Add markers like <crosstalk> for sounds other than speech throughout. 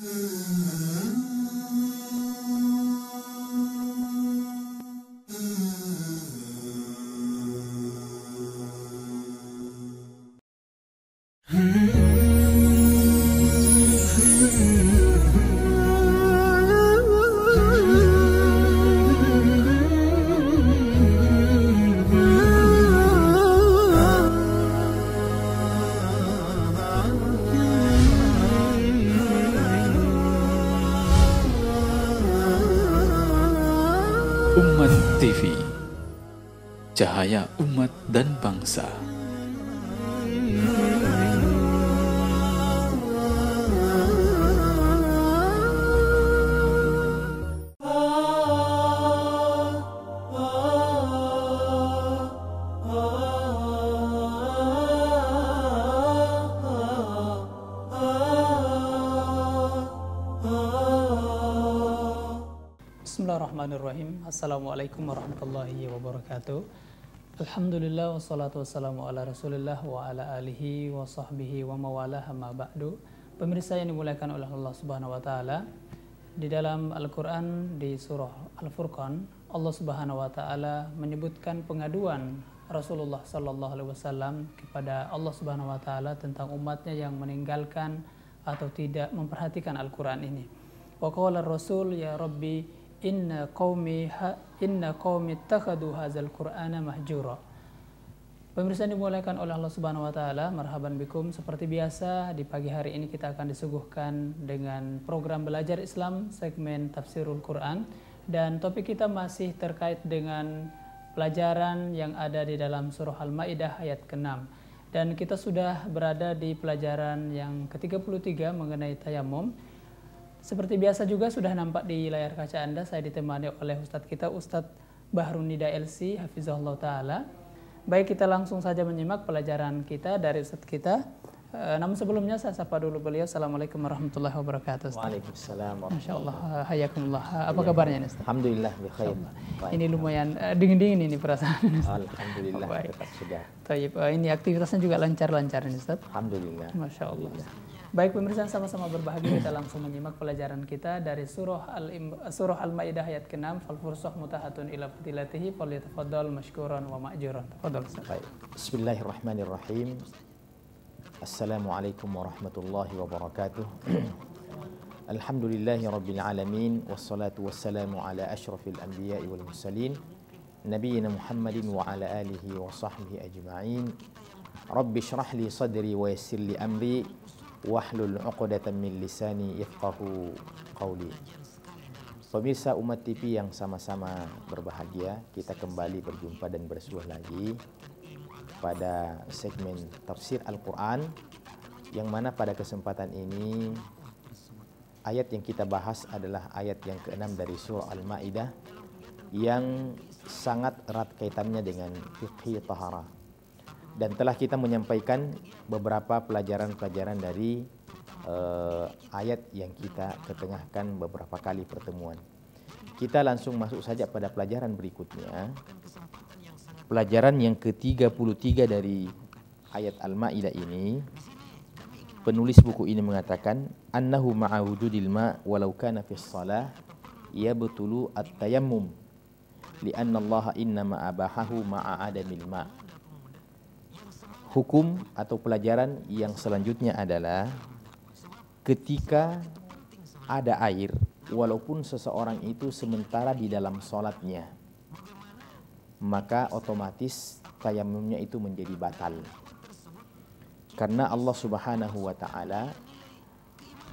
Hum. Bismillahirrahmanirrahim. Assalamualaikum warahmatullahi wabarakatuh. Alhamdulillah wassalatu wassalamu ala Rasulillah wa ala alihi wa sahbihi wa mawalah ma ba'du. Pemirsa yang dimuliakan oleh Allah Subhanahu wa taala, di dalam Al-Qur'an di surah Al-Furqan, Allah Subhanahu wa taala menyebutkan pengaduan Rasulullah sallallahu alaihi wasallam kepada Allah Subhanahu wa taala tentang umatnya yang meninggalkan atau tidak memperhatikan Al-Quran ini. Wa qala Rasul ya Rabbi inna ha, inna qawmi takhadu hazal qur'ana mahjura. Pemirsa dimulaikan oleh Allah Subhanahu wa taala, marhaban bikum. Seperti biasa di pagi hari ini kita akan disuguhkan dengan program belajar Islam segmen tafsirul Quran dan topik kita masih terkait dengan pelajaran yang ada di dalam surah Al-Maidah ayat ke-6. Dan kita sudah berada di pelajaran yang ke-33 mengenai tayamum seperti biasa juga sudah nampak di layar kaca Anda, saya ditemani oleh Ustadz kita, Ustadz Nida LC, Hafizullah Ta'ala. Baik, kita langsung saja menyimak pelajaran kita dari Ustadz kita. E, namun sebelumnya saya sapa dulu beliau. Assalamualaikum warahmatullahi wabarakatuh. Ustaz. Waalaikumsalam. Masya Allah, hayakumullah. Apa kabarnya Ustaz? Alhamdulillah, Ini lumayan eh, dingin-dingin ini perasaan. Ustaz. Alhamdulillah, Baik. sudah. Taib, eh, ini aktivitasnya juga lancar-lancar ini Ustaz? Alhamdulillah. Masya Allah. Alhamdulillah. Baik pemirsa sama-sama berbahagia kita langsung menyimak pelajaran kita dari surah al surah Al-Maidah ayat ke-6 fal fursah mutahatun ila fadilatihi falyatafaddal mashkuran wa ma'juran. Tafadhal. Baik. Bismillahirrahmanirrahim. Assalamualaikum warahmatullahi wabarakatuh. <clears throat> Alhamdulillahi rabbil alamin wassalatu wassalamu ala asyrafil anbiya wal mursalin nabiyyina Muhammadin wa ala alihi wa sahbihi ajma'in. Rabbi syrah li sadri wa yassir li amri wahlul 'uqdatam min lisani yafqahu qawli. Pemirsa Umat TV yang sama-sama berbahagia, kita kembali berjumpa dan bersuah lagi pada segmen tafsir Al-Qur'an yang mana pada kesempatan ini ayat yang kita bahas adalah ayat yang keenam dari surah Al-Maidah yang sangat erat kaitannya dengan fiqh taharah dan telah kita menyampaikan beberapa pelajaran-pelajaran dari eh, ayat yang kita ketengahkan beberapa kali pertemuan. Kita langsung masuk saja pada pelajaran berikutnya. Pelajaran yang ke-33 dari ayat Al-Maidah ini penulis buku ini mengatakan annahu ma'a wujudil ma walau kana fis salah yabtulu at-tayammum lian Allah innama abahahu ma'a adamil ma' hukum atau pelajaran yang selanjutnya adalah ketika ada air walaupun seseorang itu sementara di dalam sholatnya maka otomatis tayamumnya itu menjadi batal karena Allah subhanahu wa ta'ala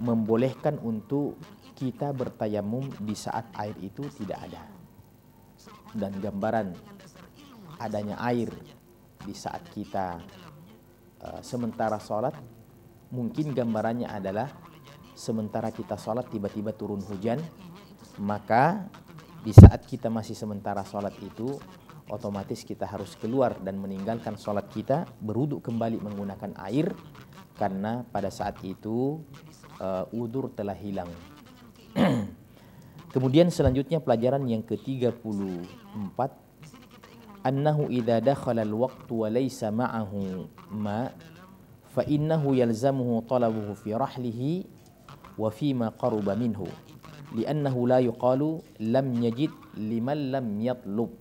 membolehkan untuk kita bertayamum di saat air itu tidak ada dan gambaran adanya air di saat kita Eh, sementara sholat mungkin gambarannya adalah sementara kita sholat tiba-tiba turun hujan maka di saat kita masih sementara sholat itu otomatis kita harus keluar dan meninggalkan sholat kita beruduk kembali menggunakan air karena pada saat itu uh, udur telah hilang <clears throat> kemudian selanjutnya pelajaran yang ke-34 أنه إذا دخل الوقت وليس معه laysa فإنه يلزمه طلبه في رحله وفيما قرب منه لأنه لا يقال لم يجد لمن لم يطلب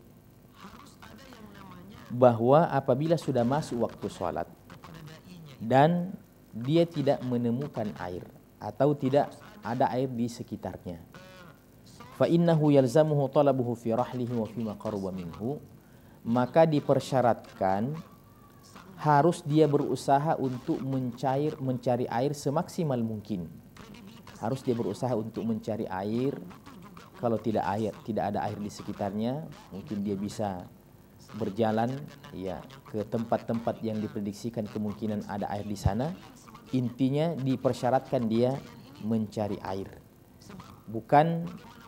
bahwa apabila sudah masuk waktu sholat dan dia tidak menemukan air atau tidak ada air di sekitarnya fa innahu yalzamuhu talabuhu fi rahlihi wa fi ma qaruba maka dipersyaratkan harus dia berusaha untuk mencair mencari air semaksimal mungkin. Harus dia berusaha untuk mencari air. Kalau tidak air, tidak ada air di sekitarnya, mungkin dia bisa berjalan ya ke tempat-tempat yang diprediksikan kemungkinan ada air di sana. Intinya dipersyaratkan dia mencari air. Bukan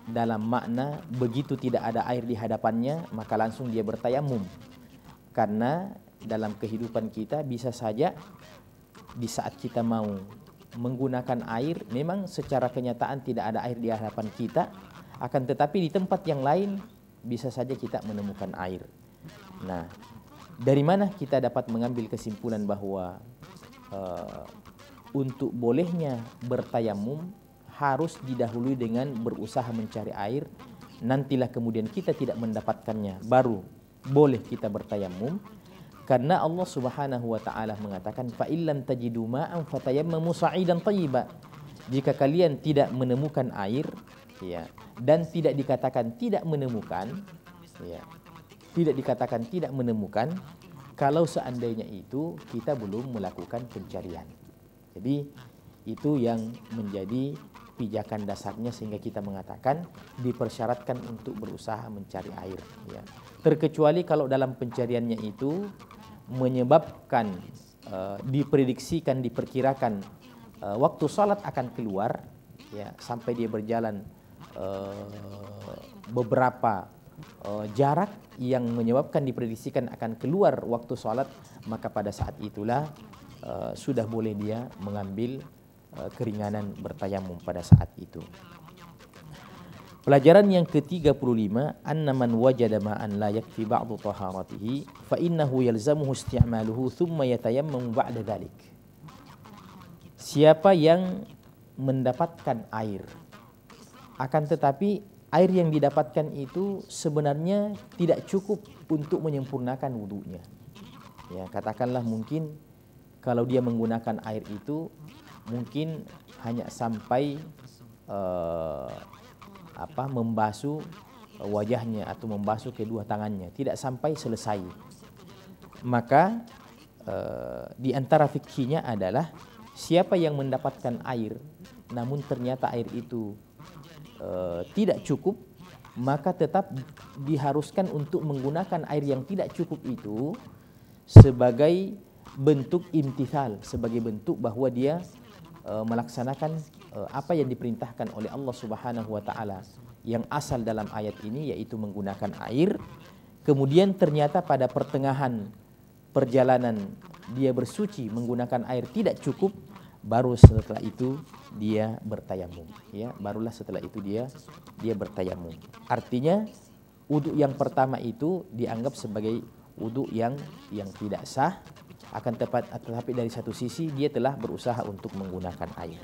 dalam makna begitu tidak ada air di hadapannya maka langsung dia bertayamum karena dalam kehidupan kita bisa saja di saat kita mau menggunakan air memang secara kenyataan tidak ada air di hadapan kita akan tetapi di tempat yang lain bisa saja kita menemukan air nah dari mana kita dapat mengambil kesimpulan bahwa uh, untuk bolehnya bertayamum harus didahului dengan berusaha mencari air. Nantilah kemudian kita tidak mendapatkannya, baru boleh kita bertayamum. Karena Allah Subhanahu wa taala mengatakan fa illam tajidu ma'an fatayammamu sa'idan thayyiba. Jika kalian tidak menemukan air, ya, dan tidak dikatakan tidak menemukan, ya, tidak dikatakan tidak menemukan kalau seandainya itu kita belum melakukan pencarian. Jadi itu yang menjadi pijakan dasarnya sehingga kita mengatakan dipersyaratkan untuk berusaha mencari air ya. terkecuali kalau dalam pencariannya itu menyebabkan uh, diprediksikan diperkirakan uh, waktu sholat akan keluar ya sampai dia berjalan uh, beberapa uh, jarak yang menyebabkan diprediksikan akan keluar waktu sholat, maka pada saat itulah uh, sudah boleh dia mengambil Eh, keringanan bertayamum pada saat itu. Pelajaran yang ke-35, anna man wajada ma'an la yakfi ba'du taharatihi fa innahu yalzamuhu isti'maluhu thumma yatayammamu ba'da dhalik. Siapa yang mendapatkan air akan tetapi air yang didapatkan itu sebenarnya tidak cukup untuk menyempurnakan wudhunya. Ya, katakanlah mungkin kalau dia menggunakan air itu mungkin hanya sampai uh, apa membasuh wajahnya atau membasuh kedua tangannya, tidak sampai selesai. Maka uh, di antara fikihnya adalah siapa yang mendapatkan air namun ternyata air itu uh, tidak cukup maka tetap diharuskan untuk menggunakan air yang tidak cukup itu sebagai bentuk intisal sebagai bentuk bahwa dia Eh, melaksanakan eh, apa yang diperintahkan oleh Allah Subhanahu wa taala yang asal dalam ayat ini yaitu menggunakan air. Kemudian ternyata pada pertengahan perjalanan dia bersuci menggunakan air tidak cukup baru setelah itu dia bertayamum ya barulah setelah itu dia dia bertayamum artinya wudu yang pertama itu dianggap sebagai wudu yang yang tidak sah akan tepat tetapi dari satu sisi dia telah berusaha untuk menggunakan air.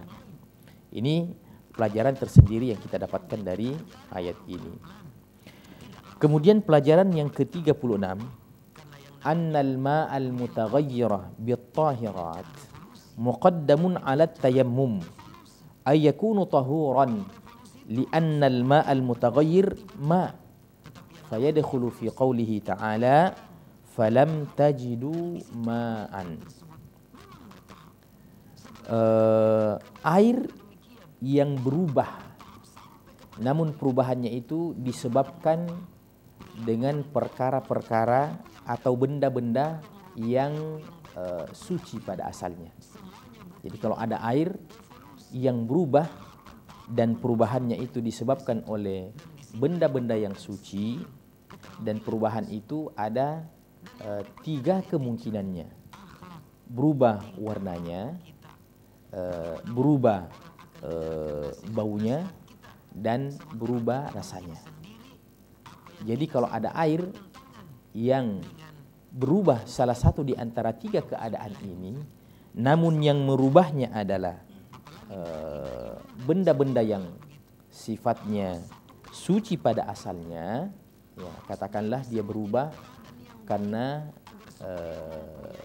Ini pelajaran tersendiri yang kita dapatkan dari ayat ini. Kemudian pelajaran yang ke-36 annal ma'al mutaghayyira bit-tahirat muqaddamun 'ala tayammum ay yakunu tahuran li'anna al-ma'al mutaghayyir ma' fayadkhulu fi qawlihi ta'ala falam tajidu ma'an uh, air yang berubah namun perubahannya itu disebabkan dengan perkara-perkara atau benda-benda yang uh, suci pada asalnya jadi kalau ada air yang berubah dan perubahannya itu disebabkan oleh benda-benda yang suci dan perubahan itu ada Eh, tiga kemungkinannya berubah warnanya, uh, berubah uh, baunya, dan berubah rasanya. Jadi kalau ada air yang berubah salah satu di antara tiga keadaan ini, namun yang merubahnya adalah benda-benda uh, yang sifatnya suci pada asalnya, ya, katakanlah dia berubah karena uh,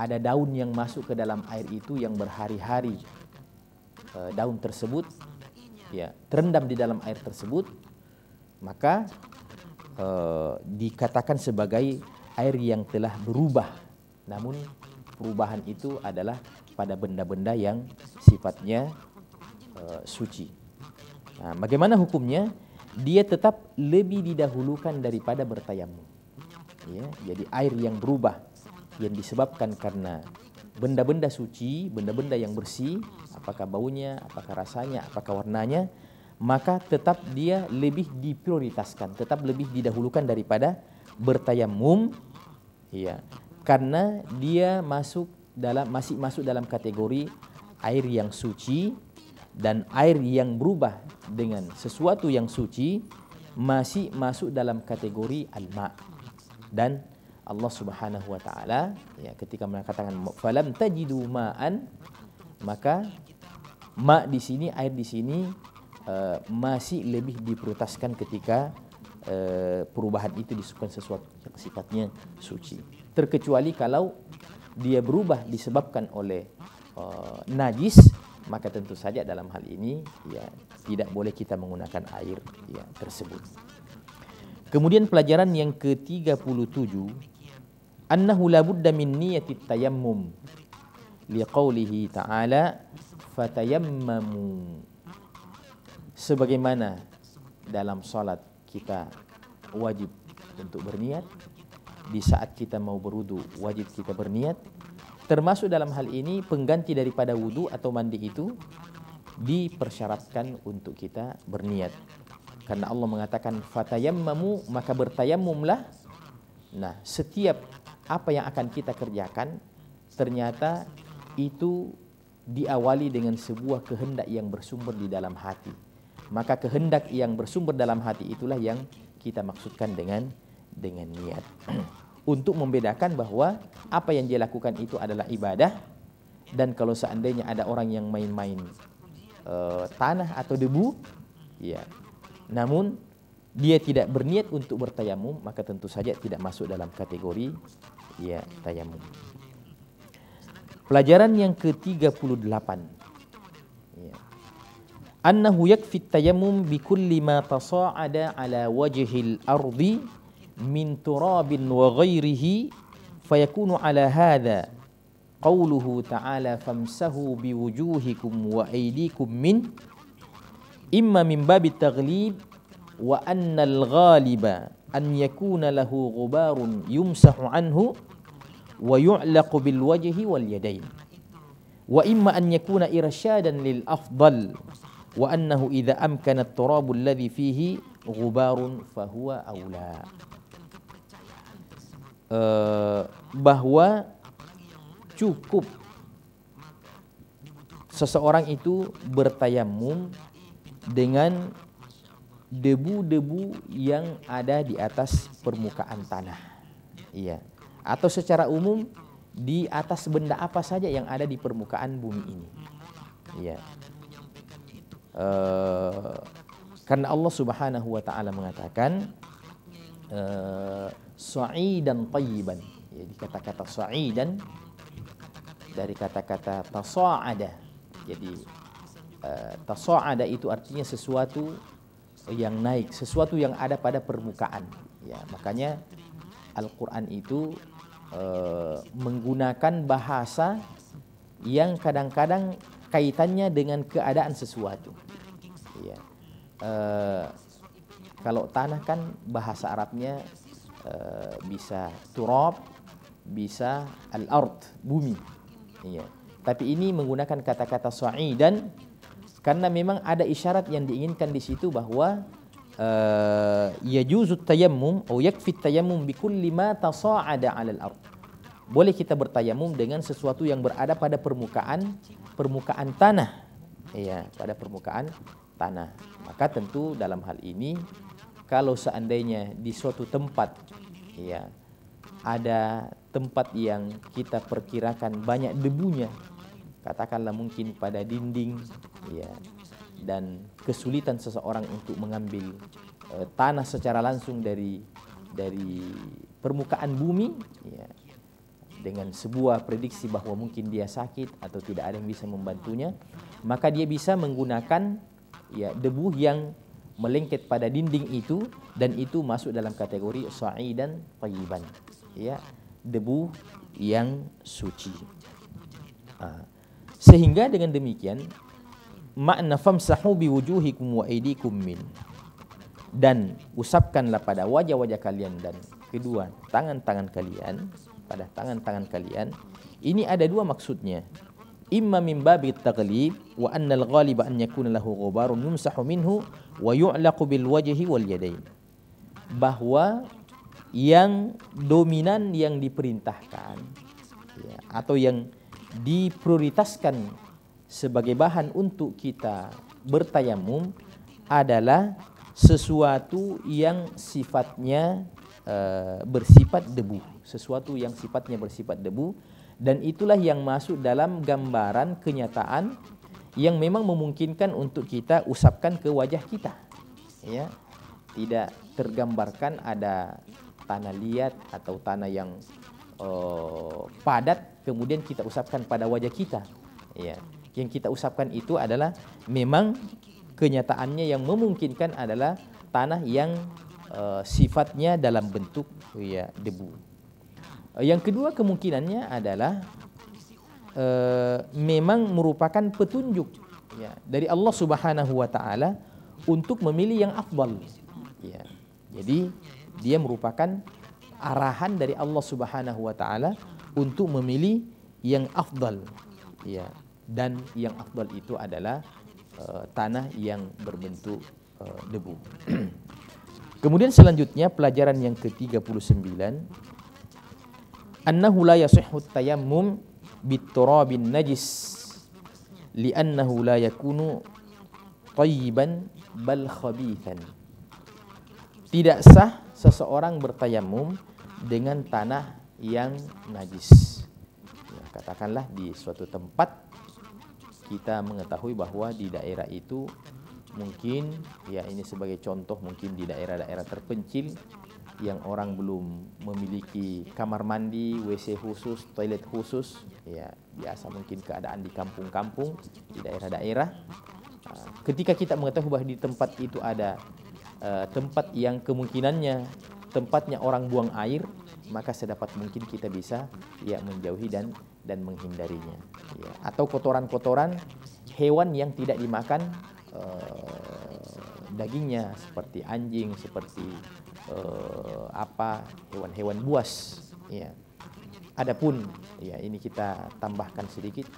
ada daun yang masuk ke dalam air itu yang berhari-hari uh, daun tersebut ya terendam di dalam air tersebut maka uh, dikatakan sebagai air yang telah berubah namun perubahan itu adalah pada benda-benda yang sifatnya uh, suci nah, bagaimana hukumnya dia tetap lebih didahulukan daripada bertayamum ya, jadi air yang berubah yang disebabkan karena benda-benda suci, benda-benda yang bersih, apakah baunya, apakah rasanya, apakah warnanya, maka tetap dia lebih diprioritaskan, tetap lebih didahulukan daripada bertayamum, ya, karena dia masuk dalam masih masuk dalam kategori air yang suci dan air yang berubah dengan sesuatu yang suci masih masuk dalam kategori al-ma dan Allah Subhanahu wa taala ya ketika mengatakan falam tajidu ma'an maka ma di sini air di sini uh, masih lebih diprioritaskan ketika uh, perubahan itu disebutkan sesuatu yang sifatnya suci terkecuali kalau dia berubah disebabkan oleh uh, najis maka tentu saja dalam hal ini ya tidak boleh kita menggunakan air ya tersebut Kemudian pelajaran yang ke-37 annahu la budda min niyati tayammum liqaulihi ta'ala fatayammamu sebagaimana dalam salat kita wajib untuk berniat di saat kita mau berwudu wajib kita berniat termasuk dalam hal ini pengganti daripada wudu atau mandi itu dipersyaratkan untuk kita berniat karena Allah mengatakan fatayammamu maka bertayamumlah Nah, setiap apa yang akan kita kerjakan ternyata itu diawali dengan sebuah kehendak yang bersumber di dalam hati. Maka kehendak yang bersumber dalam hati itulah yang kita maksudkan dengan dengan niat. <clears throat> Untuk membedakan bahwa apa yang dia lakukan itu adalah ibadah dan kalau seandainya ada orang yang main-main e, tanah atau debu, ya namun dia tidak berniat untuk bertayamum maka tentu saja tidak masuk dalam kategori ya tayamum pelajaran yang ke-38 ya annahu yakfi tayamum bi kulli ma tasa'ada ala wajhi al ardi min turabin wa ghairihi fayakunu ala hadha qawluhu ta'ala famsahu bi wujuhikum wa aydikum min imma min babi taghlib wa annal ghaliba an yakuna lahu ghubarun yumsahu anhu wa yu'laqu bil wajhi wal yadayn wa imma an yakuna irsyadan lil afdal wa annahu idza amkana at alladhi fihi ghubarun aula uh, eh, bahwa cukup seseorang itu bertayamum dengan debu-debu yang ada di atas permukaan tanah. Iya. Atau secara umum di atas benda apa saja yang ada di permukaan bumi ini. Iya. Uh, karena Allah Subhanahu wa taala mengatakan uh, eh, dan tayyiban. Jadi iya, kata-kata dan dari kata-kata tasa'ada. Jadi uh, itu artinya sesuatu yang naik, sesuatu yang ada pada permukaan. Ya, makanya Al-Qur'an itu uh, menggunakan bahasa yang kadang-kadang kaitannya dengan keadaan sesuatu. Ya. Uh, kalau tanah kan bahasa Arabnya uh, bisa turab, bisa al-ard, bumi. Ya. Tapi ini menggunakan kata-kata suami dan karena memang ada isyarat yang diinginkan di situ bahwa eh, ya juzut tayammum atau yakfit tayamum bi kulli ma tasa'ada 'alal ard. Boleh kita bertayamum dengan sesuatu yang berada pada permukaan permukaan tanah. Iya, pada permukaan tanah. Maka tentu dalam hal ini kalau seandainya di suatu tempat ya ada tempat yang kita perkirakan banyak debunya katakanlah mungkin pada dinding ya dan kesulitan seseorang untuk mengambil uh, tanah secara langsung dari dari permukaan bumi ya dengan sebuah prediksi bahwa mungkin dia sakit atau tidak ada yang bisa membantunya maka dia bisa menggunakan ya debu yang melengket pada dinding itu dan itu masuk dalam kategori dan tayyiban ya debu yang suci. Ah. Sehingga dengan demikian makna famsahu biwujuhikum wa aydikum min dan usapkanlah pada wajah-wajah kalian dan kedua tangan-tangan kalian pada tangan-tangan kalian ini ada dua maksudnya imma min babit taghlib wa anna al-ghaliba an yakuna lahu ghubarun yumsahu minhu wa yu'laqu bil wajhi wal yadayn bahwa yang dominan yang diperintahkan ya, atau yang diprioritaskan sebagai bahan untuk kita bertayamum adalah sesuatu yang sifatnya uh, bersifat debu, sesuatu yang sifatnya bersifat debu dan itulah yang masuk dalam gambaran kenyataan yang memang memungkinkan untuk kita usapkan ke wajah kita. Ya. Tidak tergambarkan ada tanah liat atau tanah yang Eh, padat kemudian kita usapkan pada wajah kita. Ya. Yang kita usapkan itu adalah memang kenyataannya yang memungkinkan adalah tanah yang uh, sifatnya dalam bentuk ya debu. Eh, yang kedua kemungkinannya adalah uh, memang merupakan petunjuk ya dari Allah Subhanahu wa taala untuk memilih yang afdal. Ya. Jadi dia merupakan arahan dari Allah Subhanahu wa taala untuk memilih yang afdal. Ya, dan yang afdal itu adalah uh, tanah yang berbentuk uh, debu. <clears throat> Kemudian selanjutnya pelajaran yang ke-39 annahu la yasihhu tayammum biturabin najis li'annahu la yakunu tayyiban bal khabithan. Tidak sah seseorang bertayamum dengan tanah yang najis. Ya, katakanlah di suatu tempat kita mengetahui bahwa di daerah itu mungkin ya ini sebagai contoh mungkin di daerah-daerah terpencil yang orang belum memiliki kamar mandi, WC khusus, toilet khusus, ya biasa mungkin keadaan di kampung-kampung, di daerah-daerah. Ketika kita mengetahui bahwa di tempat itu ada uh, tempat yang kemungkinannya tempatnya orang buang air, maka sedapat mungkin kita bisa ya menjauhi dan dan menghindarinya. Ya. Atau kotoran-kotoran hewan yang tidak dimakan eh, dagingnya seperti anjing, seperti eh, apa hewan-hewan buas. Ya. Adapun ya ini kita tambahkan sedikit.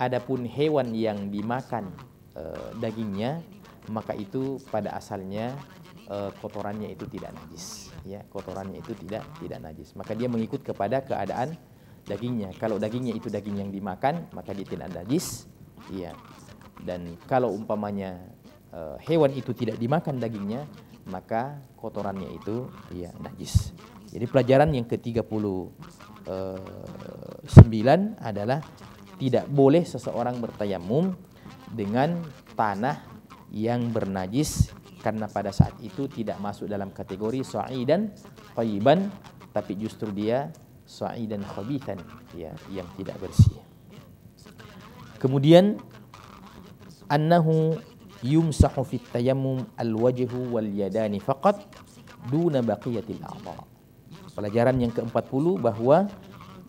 Adapun hewan yang dimakan eh, dagingnya maka itu pada asalnya eh, kotorannya itu tidak najis ya kotorannya itu tidak tidak najis maka dia mengikut kepada keadaan dagingnya kalau dagingnya itu daging yang dimakan maka dia tidak najis ya dan kalau umpamanya uh, hewan itu tidak dimakan dagingnya maka kotorannya itu ya najis jadi pelajaran yang ke-39 eh, adalah tidak boleh seseorang bertayamum dengan tanah yang bernajis karena pada saat itu tidak masuk dalam kategori sa'idan thayyiban tapi justru dia sa'idan khabithan ya yang tidak bersih kemudian annahu yumsahu fit tayammum al-wajhu wal yadani faqat duna baqiyatil a'dha pelajaran yang ke-40 bahwa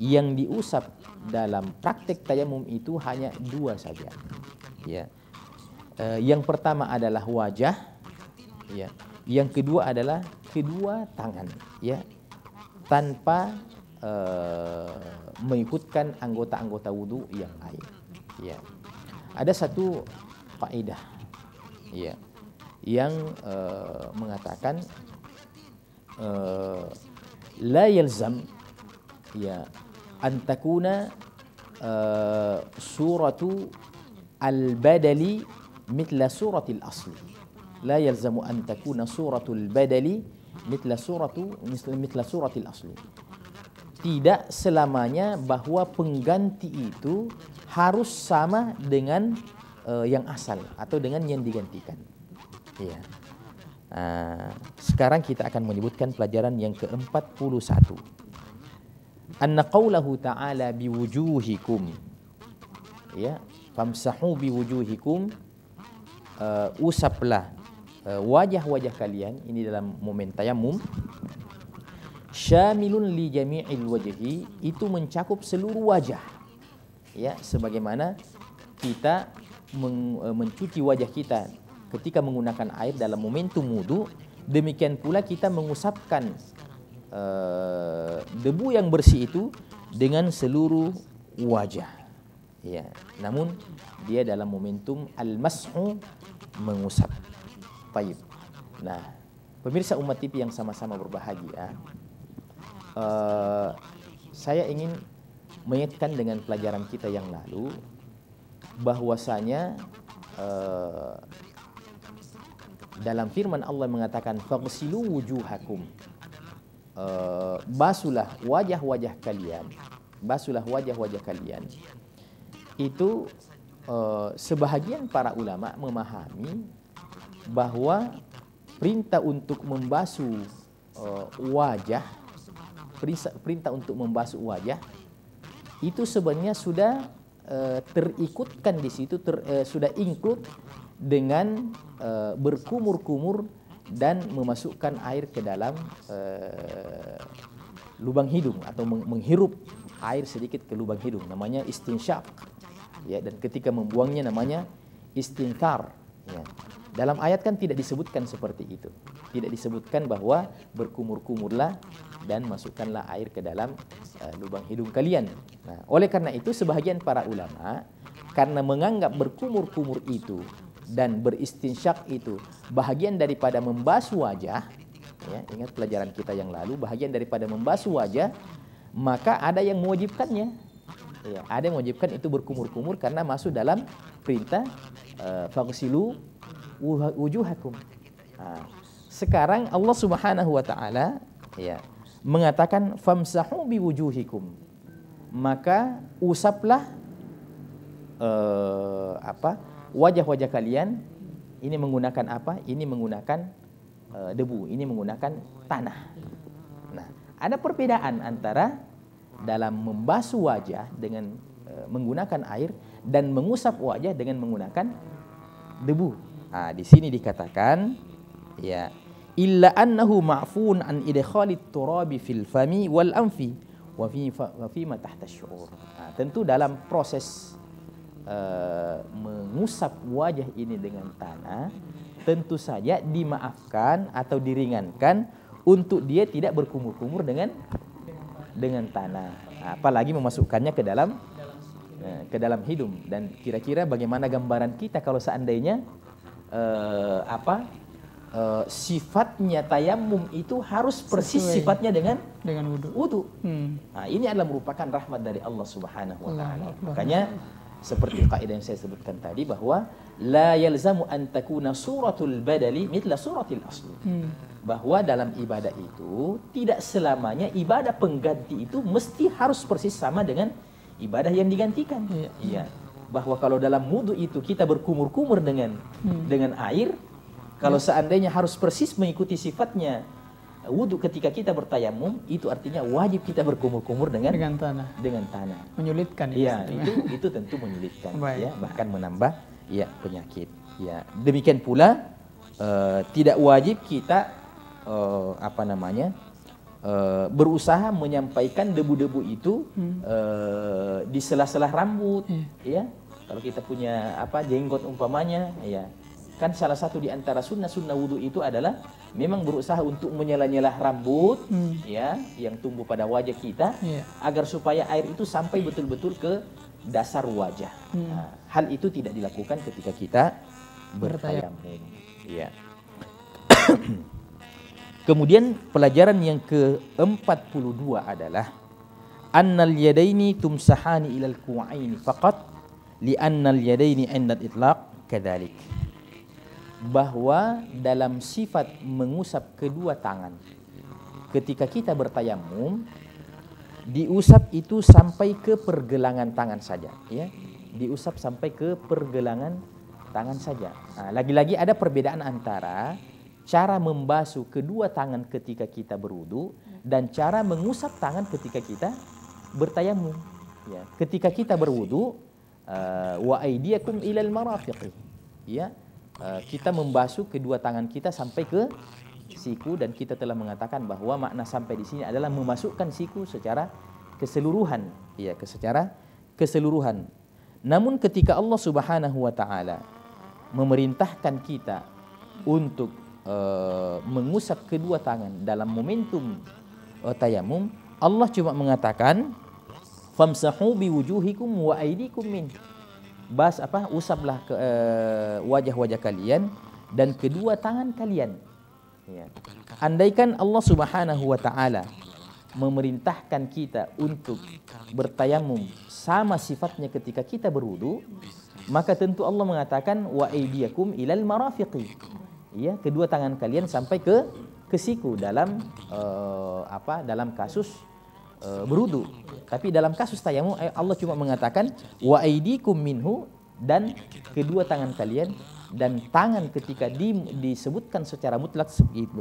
yang diusap dalam praktek tayamum itu hanya dua saja ya e, yang pertama adalah wajah ya yang kedua adalah kedua tangan ya tanpa uh, mengikutkan anggota-anggota wudhu yang lain ya ada satu faedah, ya yang uh, mengatakan uh, la yalzam ya antakuna suratu al-badali mitla suratil asli la yalzamu an takuna suratul badali mitla suratu مثل سورة الأصل. Tidak selamanya bahwa pengganti itu harus sama dengan uh, yang asal atau dengan yang digantikan. Ya. sekarang kita akan menyebutkan pelajaran yang ke-41. Anna qawlahu ta'ala biwujuhikum. Ya, famsahu biwujuhikum. Uh, usaplah Eh, wajah-wajah kalian ini dalam momen tayamum syamilun li jami'il wajhi itu mencakup seluruh wajah ya sebagaimana kita men eh, mencuci wajah kita ketika menggunakan air dalam momentum wudu demikian pula kita mengusapkan uh, debu yang bersih itu dengan seluruh wajah ya namun dia dalam momentum al-mas'u mengusap Taib. Nah, pemirsa Umat TV yang sama-sama berbahagia, uh, saya ingin mengaitkan dengan pelajaran kita yang lalu bahwasanya uh, dalam firman Allah mengatakan faghsilu wujuhakum uh, eh, basulah wajah-wajah kalian basulah wajah-wajah kalian itu uh, sebahagian para ulama memahami bahwa perintah untuk membasuh uh, wajah perintah untuk membasuh wajah itu sebenarnya sudah uh, terikutkan di situ ter, uh, sudah include dengan uh, berkumur-kumur dan memasukkan air ke dalam uh, lubang hidung atau menghirup air sedikit ke lubang hidung namanya istinsyak ya dan ketika membuangnya namanya istinkar, ya. Dalam ayat kan tidak disebutkan seperti itu. Tidak disebutkan bahwa berkumur-kumurlah dan masukkanlah air ke dalam uh, lubang hidung kalian. Nah, oleh karena itu sebahagian para ulama karena menganggap berkumur-kumur itu dan beristinsyak itu bahagian daripada membasuh wajah, ya, ingat pelajaran kita yang lalu, bahagian daripada membasuh wajah, maka ada yang mewajibkannya. Ya, ada yang mewajibkan itu berkumur-kumur karena masuk dalam perintah uh, eh, fagsilu wujuhakum. Ah. sekarang Allah Subhanahu wa taala ya mengatakan famsahu wujuhikum. Maka usaplah uh, apa? wajah-wajah kalian ini menggunakan apa? Ini menggunakan uh, debu, ini menggunakan tanah. Nah, ada perbedaan antara dalam membasuh wajah dengan uh, menggunakan air dan mengusap wajah dengan menggunakan debu. Nah, di sini dikatakan ya illa annahu ma'fun an idkhalit turabi fil fami wal anfi wa fi wa fi ma tahta syu'ur. Nah, tentu dalam proses uh, mengusap wajah ini dengan tanah tentu saja dimaafkan atau diringankan untuk dia tidak berkumur-kumur dengan dengan tanah. Ah, apalagi memasukkannya ke dalam eh, ke dalam hidung dan kira-kira bagaimana gambaran kita kalau seandainya uh, apa uh, sifatnya tayamum itu harus persis Sesuai. sifatnya dengan dengan wudhu. wudhu. Hmm. Nah, ini adalah merupakan rahmat dari Allah Subhanahu wa taala. Makanya seperti kaidah yang saya sebutkan tadi bahwa la yalzamu an takuna suratul badali mitla suratil asli. Hmm. Bahwa dalam ibadah itu tidak selamanya ibadah pengganti itu mesti harus persis sama dengan ibadah yang digantikan. Iya. Ya bahwa kalau dalam wudhu itu kita berkumur-kumur dengan hmm. dengan air, kalau hmm. seandainya harus persis mengikuti sifatnya wudhu ketika kita bertayamum, itu artinya wajib kita berkumur-kumur dengan dengan tanah. Dengan tanah. Menyulitkan ya. ya itu itu tentu menyulitkan <laughs> ya, bahkan menambah ya penyakit. Ya, demikian pula uh, tidak wajib kita uh, apa namanya? Uh, berusaha menyampaikan debu-debu itu hmm. uh, di sela-sela rambut, yeah. ya kalau kita punya apa jenggot umpamanya ya kan salah satu di antara sunnah-sunnah wudhu itu adalah memang berusaha untuk menyela-nyela rambut hmm. ya yang tumbuh pada wajah kita yeah. agar supaya air itu sampai betul-betul ke dasar wajah. Hmm. Nah, hal itu tidak dilakukan ketika kita bertayamum. Ya. <coughs> Kemudian pelajaran yang ke-42 adalah annal yadaini tumsahani ilal ku'aini faqat li'annal yadaini indat itlaq kadhalik bahwa dalam sifat mengusap kedua tangan ketika kita bertayamum diusap itu sampai ke pergelangan tangan saja ya diusap sampai ke pergelangan tangan saja nah, lagi-lagi ada perbedaan antara cara membasuh kedua tangan ketika kita berwudu dan cara mengusap tangan ketika kita bertayamum ya ketika kita berwudu Eh, wa aydiyakum ilal marafiqi ya eh, kita membasuh kedua tangan kita sampai ke siku dan kita telah mengatakan bahwa makna sampai di sini adalah memasukkan siku secara keseluruhan ya secara keseluruhan namun ketika Allah Subhanahu wa taala memerintahkan kita untuk eh, mengusap kedua tangan dalam momentum tayamum Allah cuma mengatakan famsahu biwujuhikum wa aydikum min bas apa usaplah ke eh, wajah-wajah uh, kalian dan kedua tangan kalian ya. andaikan Allah Subhanahu wa taala memerintahkan kita untuk bertayamum sama sifatnya ketika kita berwudu maka tentu Allah mengatakan wa aydiyakum ilal marafiqi ya kedua tangan kalian sampai ke kesiku dalam uh, apa dalam kasus uh, berudu. Tapi dalam kasus tayamum eh, Allah cuma mengatakan wa aidikum minhu dan kedua tangan kalian dan tangan ketika di, disebutkan secara mutlak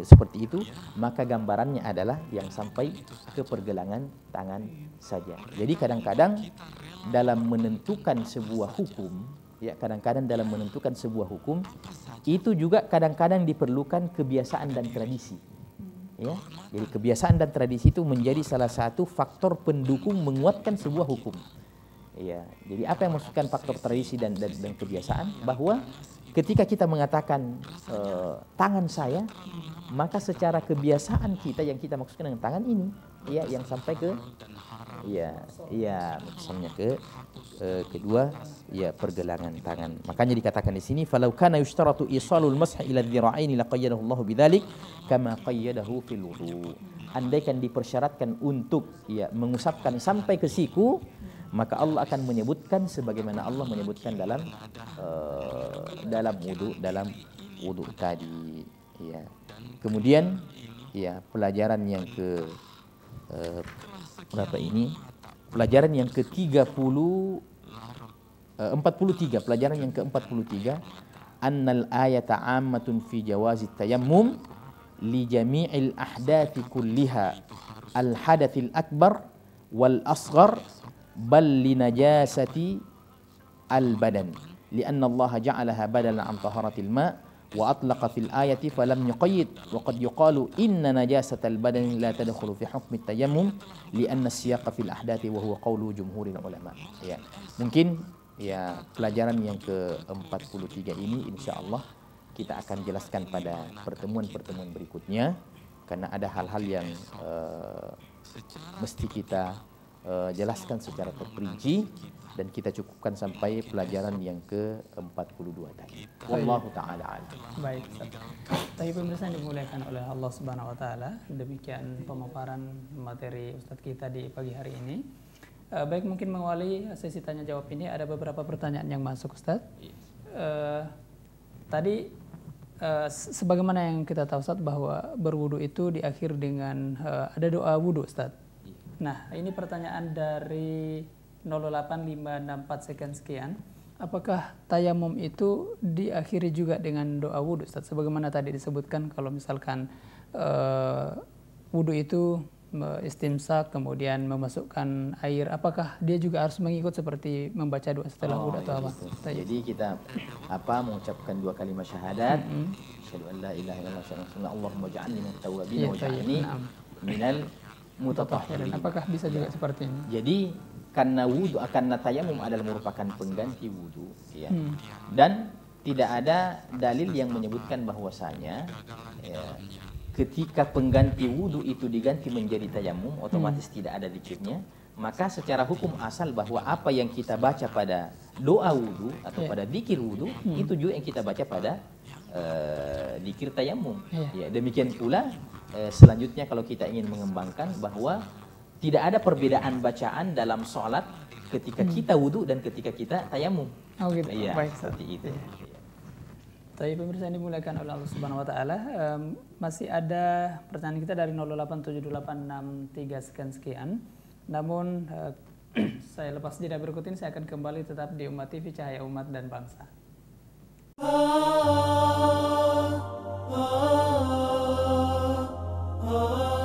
seperti itu maka gambarannya adalah yang sampai ke pergelangan tangan saja. Jadi kadang-kadang dalam menentukan sebuah hukum ya kadang-kadang dalam menentukan sebuah hukum itu juga kadang-kadang diperlukan kebiasaan dan tradisi ya jadi kebiasaan dan tradisi itu menjadi salah satu faktor pendukung menguatkan sebuah hukum ya jadi apa yang maksudkan faktor tradisi dan dan, dan kebiasaan bahwa ketika kita mengatakan e, tangan saya maka secara kebiasaan kita yang kita maksudkan dengan tangan ini ya yang sampai ke iya iya muksamnya ke eh, kedua ya pergelangan tangan makanya dikatakan di sini falau kana yushtaratu isalul masah ila dhira'aini laqayyadahu Allah bidzalik kama qayyadahu fil wudu andaikan dipersyaratkan untuk ya mengusapkan sampai ke siku maka Allah akan menyebutkan sebagaimana Allah menyebutkan dalam uh, dalam wudu dalam wudu tadi ya kemudian ya pelajaran yang ke uh, berapa ini? Pelajaran yang ke-30 43 eh, pelajaran yang ke-43 annal ayata ammatun fi jawazi tayammum li jami'il ahdathi kulliha al hadathil akbar wal asghar bal li najasati al badan li anna Allah ja'alaha badalan an taharatil ma' wa atlaqa fil ayati يقيد yuqayyid wa qad yuqalu inna لا badani la tadkhulu fi hukmi tayammum li anna siyaqa fil ahdati wa huwa qawlu يا ulama ya mungkin ya pelajaran yang ke-43 ini insyaallah kita akan jelaskan pada pertemuan-pertemuan berikutnya karena ada hal-hal yang uh, mesti kita uh, jelaskan secara terperinci dan kita cukupkan sampai pelajaran yang ke-42 tadi. Wallahu taala alam. Baik. Tapi pemirsa yang dimuliakan oleh Allah Subhanahu wa taala, demikian pemaparan materi Ustadz kita di pagi hari ini. Uh, baik mungkin mengawali sesi tanya jawab ini ada beberapa pertanyaan yang masuk Ustadz. Uh, eh, tadi uh, sebagaimana yang kita tahu Ustadz bahwa berwudu itu diakhir dengan uh, ada doa wudu Ustadz. Iya. Nah, ini pertanyaan dari 08564 sekian sekian. Apakah tayamum itu diakhiri juga dengan doa wudhu? Ustaz? Sebagaimana tadi disebutkan kalau misalkan uh, eh, wudhu itu eh, istimsak kemudian memasukkan air apakah dia juga harus mengikut seperti membaca doa setelah oh, wudhu atau iya, apa Tayyip. jadi kita apa mengucapkan dua kalimat syahadat asyhadu an la ilaha illallah allahumma iya, minal apakah bisa juga ya. seperti ini jadi karena wudhu akan tayamum adalah merupakan pengganti wudhu ya. Hmm. Dan tidak ada dalil yang menyebutkan bahwasanya ya, ketika pengganti wudhu itu diganti menjadi tayamum hmm. otomatis hmm. tidak ada dikirnya maka secara hukum asal bahwa apa yang kita baca pada doa wudhu atau yeah. pada dikir wudhu hmm. itu juga yang kita baca pada uh, eh, dikir tayamum yeah. ya demikian pula uh, selanjutnya kalau kita ingin mengembangkan bahwa tidak ada perbedaan bacaan dalam sholat ketika hmm. kita wudhu dan ketika kita tayamum. Oh gitu. Iya, Baik, seperti itu. Tapi pemirsa ini dimuliakan oleh Allah Subhanahu wa taala, um, masih ada pertanyaan kita dari 087863 sekian sekian. Namun uh, <clears throat> saya lepas jeda berikut ini saya akan kembali tetap di Umat TV Cahaya Umat dan Bangsa. Oh, oh, oh.